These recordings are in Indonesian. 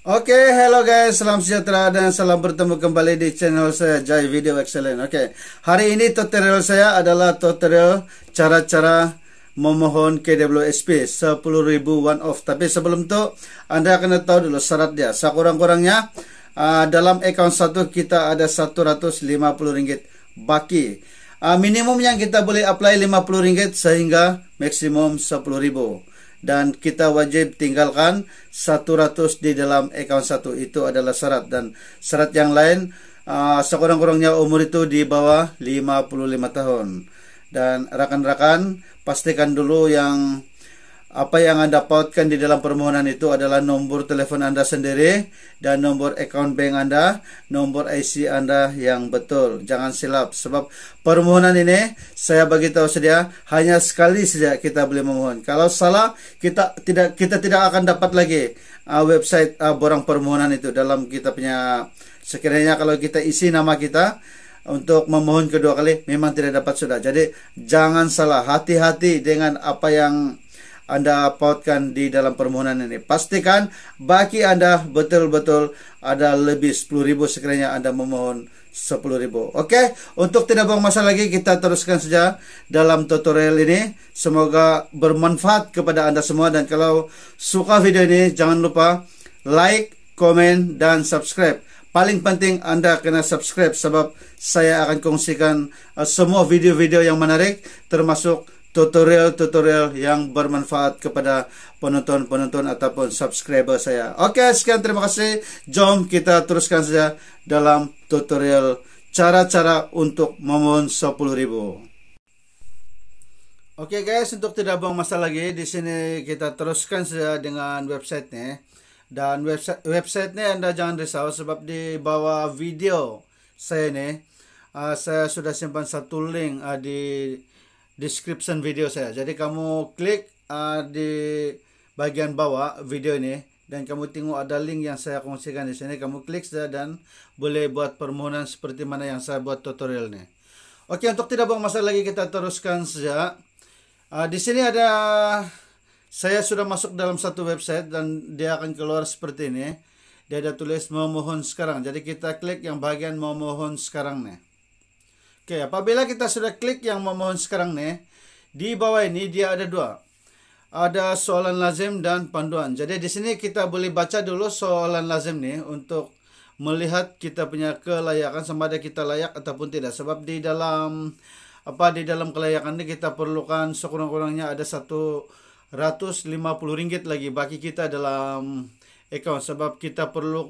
Oke, okay, hello guys, salam sejahtera dan salam bertemu kembali di channel saya Jai Video Excellent. Oke, okay. hari ini tutorial saya adalah tutorial cara-cara memohon KWSP 10.000 one off. Tapi sebelum itu, Anda akan tahu dulu syaratnya. Sekurang-kurangnya uh, dalam account satu kita ada 150 ringgit baki. Uh, minimum yang kita boleh apply 50 ringgit sehingga maksimum 10.000 dan kita wajib tinggalkan 100 di dalam account satu itu adalah syarat dan syarat yang lain uh, sekurang-kurangnya umur itu di bawah 55 tahun dan rekan-rekan pastikan dulu yang apa yang Anda pautkan di dalam permohonan itu adalah nomor telepon Anda sendiri dan nomor account bank Anda, nomor IC Anda yang betul. Jangan silap sebab permohonan ini saya bagi tahu sedia hanya sekali saja kita boleh memohon. Kalau salah kita tidak kita tidak akan dapat lagi uh, website uh, borang permohonan itu dalam kita punya sekiranya kalau kita isi nama kita untuk memohon kedua kali memang tidak dapat sudah. Jadi jangan salah hati-hati dengan apa yang anda pautkan di dalam permohonan ini. Pastikan bagi Anda betul-betul ada lebih 10.000 sekiranya Anda memohon 10.000. Oke, untuk tidak buang masa lagi kita teruskan saja dalam tutorial ini. Semoga bermanfaat kepada Anda semua dan kalau suka video ini jangan lupa like, komen dan subscribe. Paling penting Anda kena subscribe sebab saya akan kongsikan eh, semua video-video yang menarik termasuk tutorial-tutorial yang bermanfaat kepada penonton-penonton ataupun subscriber saya. Oke, sekian terima kasih. Jom kita teruskan saja dalam tutorial cara-cara untuk memohon 10.000. Oke guys, untuk tidak buang masa lagi, di sini kita teruskan saja dengan websitenya. Dan website websitenya Anda jangan risau sebab di bawah video saya ini uh, saya sudah simpan satu link uh, di description video saya. Jadi kamu klik uh, di bagian bawah video ini dan kamu tengok ada link yang saya kongsikan di sini. Kamu klik saja dan boleh buat permohonan seperti mana yang saya buat tutorial ini. Oke, untuk tidak buang masa lagi kita teruskan saja. Uh, di sini ada saya sudah masuk dalam satu website dan dia akan keluar seperti ini. Dia ada tulis memohon sekarang. Jadi kita klik yang bagian memohon sekarang nih. Oke, apabila kita sudah klik yang memohon sekarang nih, di bawah ini dia ada dua. Ada soalan lazim dan panduan. Jadi di sini kita boleh baca dulu soalan lazim nih untuk melihat kita punya kelayakan sama ada kita layak ataupun tidak. Sebab di dalam apa di dalam kelayakan ini kita perlukan sekurang-kurangnya ada satu 150 ringgit lagi bagi kita dalam account sebab kita perlu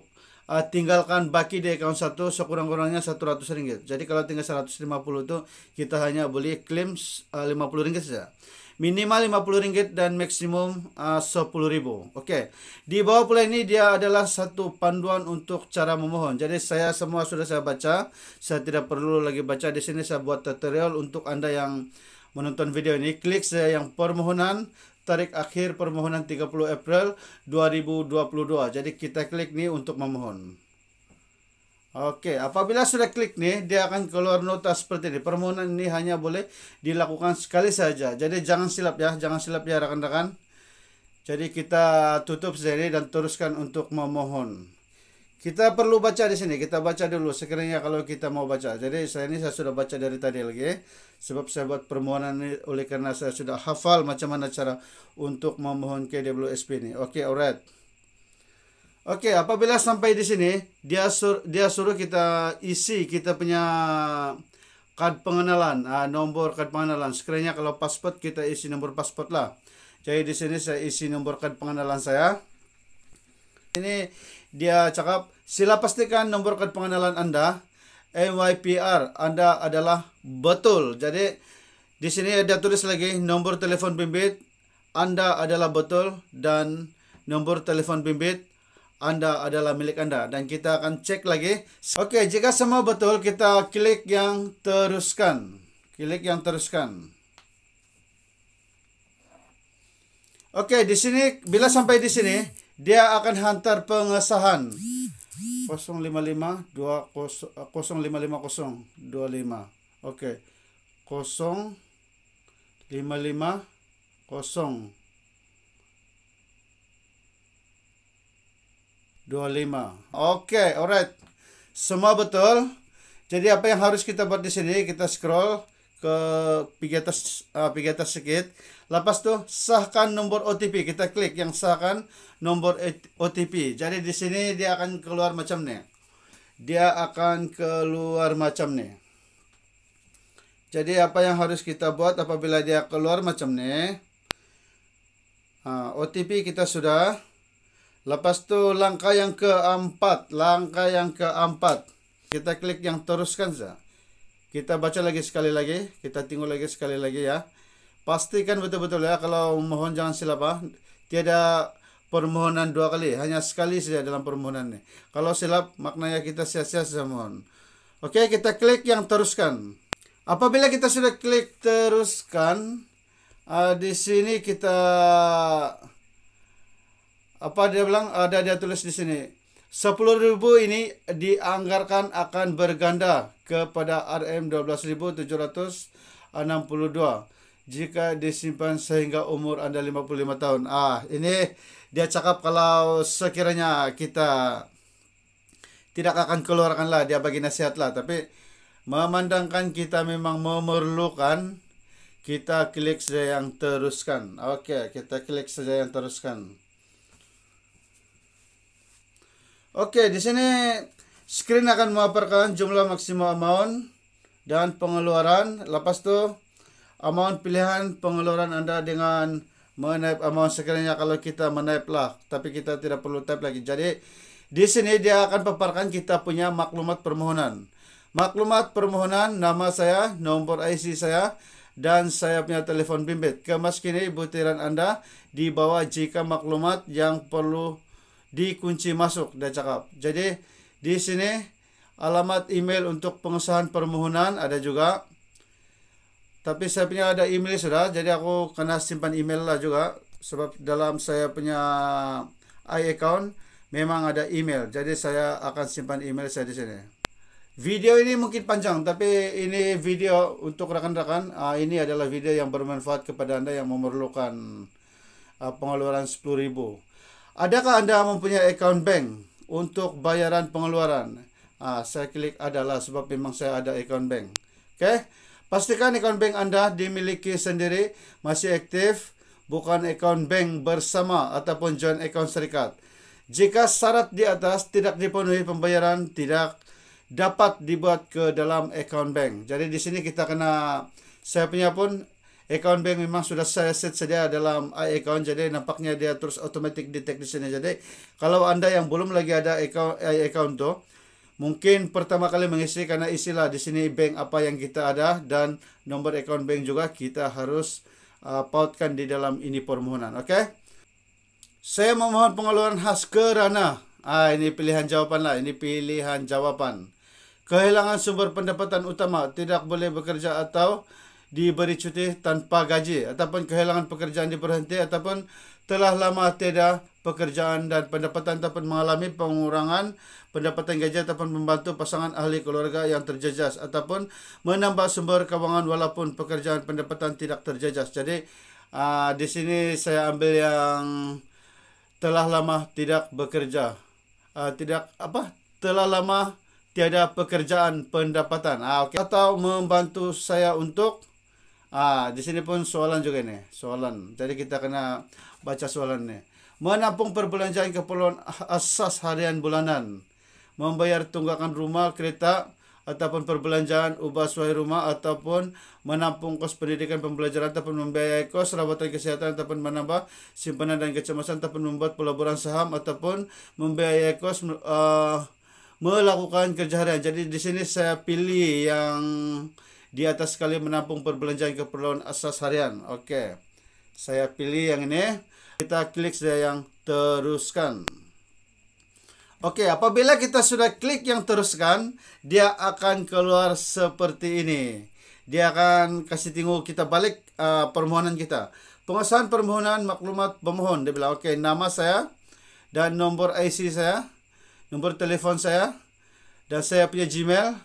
uh, tinggalkan baki di account satu sekurang-kurangnya 100 ringgit. Jadi kalau tinggal 150 itu kita hanya beli klaim uh, 50 ringgit saja. Minimal 50 ringgit dan maksimum eh, uh, 10 ribu. Oke. Okay. Di bawah pula ini dia adalah satu panduan untuk cara memohon. Jadi saya semua sudah saya baca. Saya tidak perlu lagi baca di sini saya buat tutorial untuk Anda yang menonton video ini. Klik saya yang permohonan tarik akhir permohonan 30 April 2022. Jadi kita klik nih untuk memohon. Oke, apabila sudah klik nih, dia akan keluar nota seperti ini. Permohonan ini hanya boleh dilakukan sekali saja. Jadi jangan silap ya, jangan silap ya rekan-rekan. Jadi kita tutup sini dan teruskan untuk memohon. Kita perlu baca di sini. Kita baca dulu sekiranya kalau kita mau baca. Jadi saya ini saya sudah baca dari tadi lagi. Sebab saya buat permohonan ini oleh karena saya sudah hafal macam mana cara untuk memohon KWSP ini. Oke, okay, alright. Oke, apabila sampai di sini, dia sur dia suruh kita isi kita punya kad pengenalan, ah, nomor kad pengenalan. Sekiranya kalau pasport kita isi nomor pasport lah. Jadi di sini saya isi nomor kad pengenalan saya. Ini dia cakap, sila pastikan nomor kad pengenalan Anda NYPR. Anda adalah betul. Jadi di sini ada tulis lagi nomor telepon bimbit Anda adalah betul dan nomor telepon bimbit Anda adalah milik Anda dan kita akan cek lagi. Oke, jika semua betul kita klik yang teruskan. Klik yang teruskan. Oke, okay, di sini bila sampai di sini dia akan hantar pengesahan 055 20 055025 oke okay. 055 0 25. Oke, okay, alright. Semua betul. Jadi apa yang harus kita buat di sini? Kita scroll ke Pigetas uh, eh, Pigetas sedikit. Lepas tuh sahkan nomor OTP. Kita klik yang sahkan nomor e OTP. Jadi di sini dia akan keluar macam nih. Dia akan keluar macam nih. Jadi apa yang harus kita buat apabila dia keluar macam nih? Uh, OTP kita sudah. Lepas tuh langkah yang keempat, langkah yang keempat. Kita klik yang teruskan saja. Kita baca lagi sekali lagi, kita tengok lagi sekali lagi ya. Pastikan betul-betul ya kalau mohon jangan silap ah. Tiada permohonan dua kali, hanya sekali saja dalam permohonannya. Kalau silap maknanya kita sia-sia saja mohon. Oke, kita klik yang teruskan. Apabila kita sudah klik teruskan, uh, di sini kita apa dia bilang ada ah, dia tulis di sini ribu ini dianggarkan akan berganda kepada RM12.762 jika disimpan sehingga umur Anda 55 tahun. Ah, ini dia cakap kalau sekiranya kita tidak akan keluarkan lah dia bagi nasihat lah tapi memandangkan kita memang memerlukan kita klik saja yang teruskan. Oke, okay, kita klik saja yang teruskan. Oke, di sini screen akan memaparkan jumlah maksimal amount dan pengeluaran. Lepas itu amount pilihan pengeluaran Anda dengan menaip amount sekiranya kalau kita menaip lah, tapi kita tidak perlu tap lagi. Jadi di sini dia akan paparkan kita punya maklumat permohonan. Maklumat permohonan nama saya, nomor IC saya, dan saya punya telepon bimbit. Kemaskini butiran Anda di bawah jika maklumat yang perlu di kunci masuk dan cakap. Jadi di sini alamat email untuk pengesahan permohonan ada juga. Tapi saya punya ada email sudah, jadi aku kena simpan email lah juga sebab dalam saya punya i account memang ada email. Jadi saya akan simpan email saya di sini. Video ini mungkin panjang, tapi ini video untuk rekan-rekan. Ah, ini adalah video yang bermanfaat kepada Anda yang memerlukan ah, pengeluaran sepuluh ribu Adakah Anda mempunyai account bank untuk bayaran pengeluaran? Ah, saya klik adalah sebab memang saya ada account bank. Oke. Okay? Pastikan account bank Anda dimiliki sendiri, masih aktif, bukan account bank bersama ataupun joint account serikat. Jika syarat di atas tidak dipenuhi pembayaran, tidak dapat dibuat ke dalam account bank. Jadi di sini kita kena saya punya pun account bank memang sudah saya set saja dalam account jadi nampaknya dia terus automatic detect di sini jadi kalau anda yang belum lagi ada account eh, account tuh mungkin pertama kali mengisi karena isilah di sini bank apa yang kita ada dan nomor account bank juga kita harus uh, pautkan di dalam ini permohonan oke okay? saya memohon pengeluaran khas kerana ah ini pilihan jawaban lah ini pilihan jawaban kehilangan sumber pendapatan utama tidak boleh bekerja atau diberi cuti tanpa gaji ataupun kehilangan pekerjaan diberhenti ataupun telah lama tiada pekerjaan dan pendapatan ataupun mengalami pengurangan pendapatan gaji ataupun membantu pasangan ahli keluarga yang terjejas ataupun menambah sumber kewangan walaupun pekerjaan pendapatan tidak terjejas. Jadi aa, ah, di sini saya ambil yang telah lama tidak bekerja. Aa, ah, tidak apa? Telah lama tiada pekerjaan pendapatan. Ah, okay. Atau membantu saya untuk Ah, di sini pun soalan juga nih, soalan. Jadi kita kena baca soalan nih. Menampung perbelanjaan keperluan asas harian bulanan. Membayar tunggakan rumah, kereta, ataupun perbelanjaan ubah suai rumah ataupun menampung kos pendidikan pembelajaran ataupun membiayai kos rawatan kesehatan ataupun menambah simpanan dan kecemasan ataupun membuat pelaburan saham ataupun membiayai kos uh, melakukan kerja harian. Jadi di sini saya pilih yang di atas sekali menampung perbelanjaan keperluan asas harian. Oke. Saya pilih yang ini. Kita klik saja yang teruskan. Oke, apabila kita sudah klik yang teruskan, dia akan keluar seperti ini. Dia akan kasih tunggu kita balik uh, permohonan kita. Pengesahan permohonan maklumat pemohon. Dia bilang, oke, okay, nama saya dan nomor IC saya, nomor telepon saya, dan saya punya Gmail,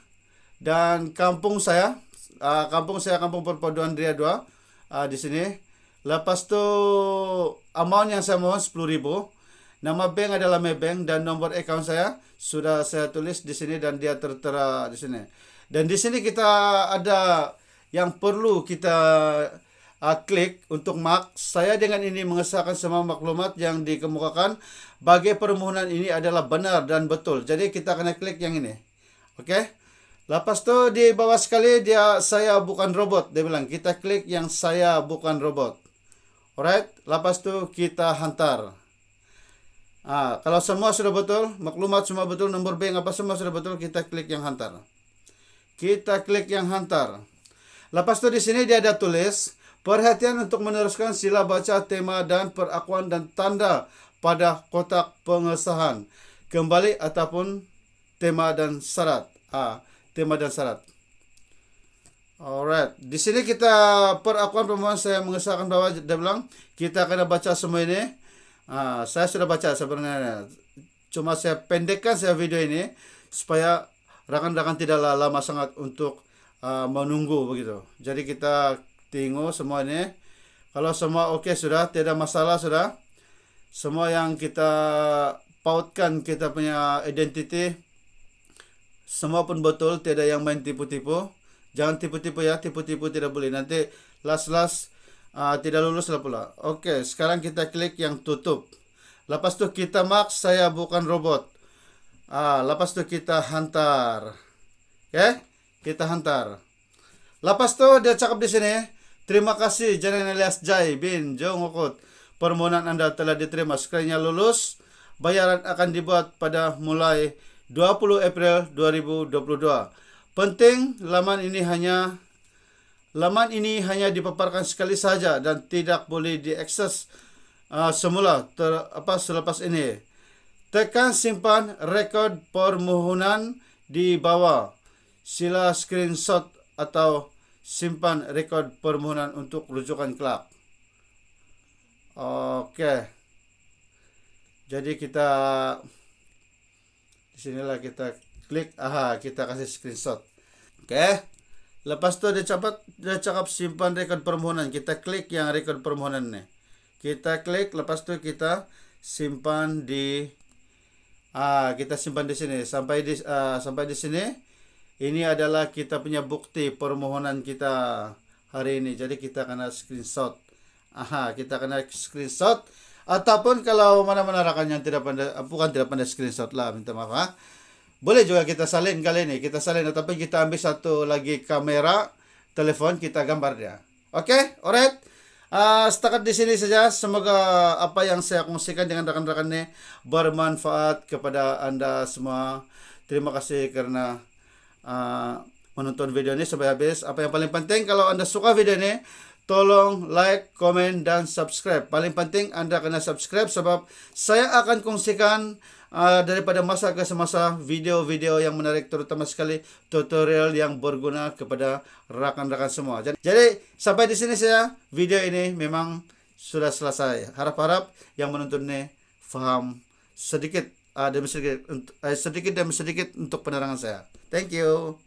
dan kampung saya, uh, kampung saya kampung perpaduan Ria dua uh, di sini. Lepas tu amount yang saya mohon 10,000. Nama bank adalah Maybank dan nomor account saya sudah saya tulis di sini dan dia tertera di sini. Dan di sini kita ada yang perlu kita uh, klik untuk mark. Saya dengan ini mengesahkan semua maklumat yang dikemukakan bagi permohonan ini adalah benar dan betul. Jadi kita kena klik yang ini. Oke. Okay? Lepas tu di bawah sekali dia saya bukan robot. Dia bilang kita klik yang saya bukan robot. Alright, lepas tu kita hantar. Ah, kalau semua sudah betul, maklumat semua betul, nomor bank apa semua sudah betul, kita klik yang hantar. Kita klik yang hantar. Lepas tu di sini dia ada tulis, perhatian untuk meneruskan sila baca tema dan perakuan dan tanda pada kotak pengesahan. Kembali ataupun tema dan syarat. Ah, tema dan syarat. Alright, di sini kita perakuan permohonan saya mengesahkan bahwa dia bilang kita akan baca semua ini. Uh, saya sudah baca sebenarnya, cuma saya pendekkan saya video ini supaya rakan-rakan tidak lama sangat untuk uh, menunggu begitu. Jadi kita tengok semua ini. Kalau semua oke okay, sudah, tidak masalah sudah. Semua yang kita pautkan kita punya identiti semua pun betul tidak yang main tipu-tipu jangan tipu-tipu ya tipu-tipu tidak boleh nanti las-las uh, ah, tidak lulus lah pula oke okay, sekarang kita klik yang tutup lepas itu kita mark saya bukan robot ah uh, lepas itu kita hantar oke okay? kita hantar lepas itu dia cakap di sini terima kasih Janan Elias Jai bin Jong Okut permohonan anda telah diterima sekiranya lulus bayaran akan dibuat pada mulai 20 April 2022. Penting laman ini hanya laman ini hanya dipaparkan sekali saja dan tidak boleh diakses uh, semula ter, apa selepas ini. Tekan simpan rekod permohonan di bawah. Sila screenshot atau simpan rekod permohonan untuk rujukan kelak. Oke. Okay. Jadi kita di sinilah kita klik aha kita kasih screenshot oke okay. lepas itu dia cepat dia cakap simpan rekod permohonan kita klik yang rekod permohonan nih kita klik lepas itu kita simpan di ah kita simpan di sini sampai di uh, sampai di sini ini adalah kita punya bukti permohonan kita hari ini jadi kita kena screenshot aha kita kena screenshot Ataupun kalau mana-mana rakan yang tidak pandai, bukan tidak pandai screenshot lah, minta maaf ha. Boleh juga kita salin kali ini, kita salin ataupun kita ambil satu lagi kamera, telepon, kita gambarnya. Oke, okay? alright. Uh, setakat di sini saja. Semoga apa yang saya kongsikan dengan rekan-rekan ini bermanfaat kepada Anda semua. Terima kasih karena uh, ah, menonton video ini sampai habis. Apa yang paling penting kalau Anda suka video ini, tolong like, komen, dan subscribe. Paling penting Anda kena subscribe sebab saya akan kongsikan uh, daripada masa ke semasa video-video yang menarik terutama sekali tutorial yang berguna kepada rakan-rakan semua. Jadi, jadi sampai di sini saya video ini memang sudah selesai. Harap-harap yang menonton ini faham sedikit uh, demi sedikit uh, sedikit demi sedikit untuk penerangan saya. Thank you.